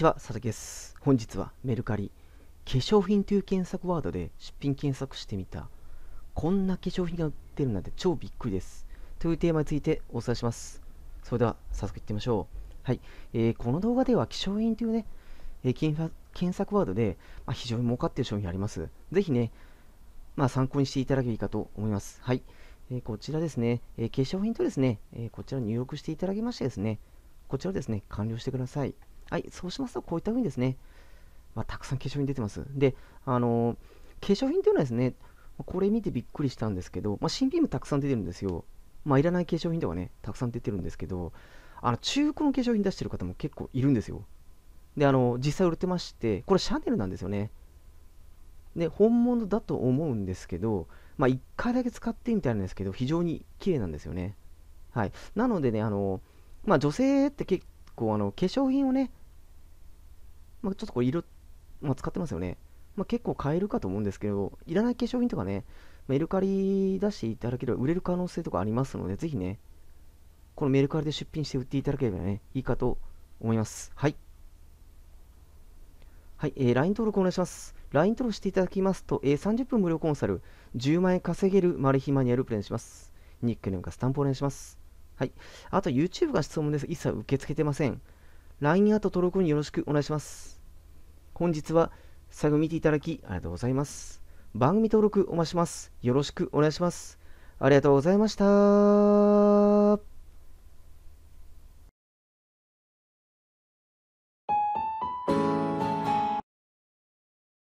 ちは、佐々木です。本日はメルカリ、化粧品という検索ワードで出品検索してみた。こんな化粧品が売ってるなんて超びっくりです。というテーマについてお伝えします。それでは、早速いってみましょう。はい、えー、この動画では化粧品というね、えー、検索ワードで、まあ、非常に儲かっている商品あります。ぜひね、まあ、参考にしていただければいいかと思います。はい、えー、こちらですね、え化粧品とですね、えこちら入力していただきましてですね、こちらですね、完了してください。はい、そうしますとこういったふうにですね、まあ、たくさん化粧品出てます。で、あの化粧品というのはですね、これ見てびっくりしたんですけど、まあ、新品もたくさん出てるんですよ。まあ、いらない化粧品とかね、たくさん出てるんですけど、あの中古の化粧品出してる方も結構いるんですよ。で、あの実際売れてまして、これシャネルなんですよね。で、本物だと思うんですけど、まあ、1回だけ使ってみたいなんですけど、非常に綺麗なんですよね。はい。なのでね、あの、まあ、女性って結構、あの、化粧品をね、まあ、ちょっとこれ色、まあ、使ってますよね。まあ、結構買えるかと思うんですけど、いらない化粧品とかね、メルカリ出していただければ売れる可能性とかありますので、ぜひね、このメルカリで出品して売っていただければね、いいかと思います。はい。はい、えー、LINE 登録お願いします。LINE 登録していただきますと、えー、30分無料コンサル、10万円稼げるマル秘マニュアルプレイします。ニックネームかスタンプお願いします。はい。あと、YouTube が質問です。一切受け付けてません。LINE アート登録によろしくお願いします。本日は最後見ていただきありがとうございます。番組登録お待ちします。よろしくお願いします。ありがとうございました。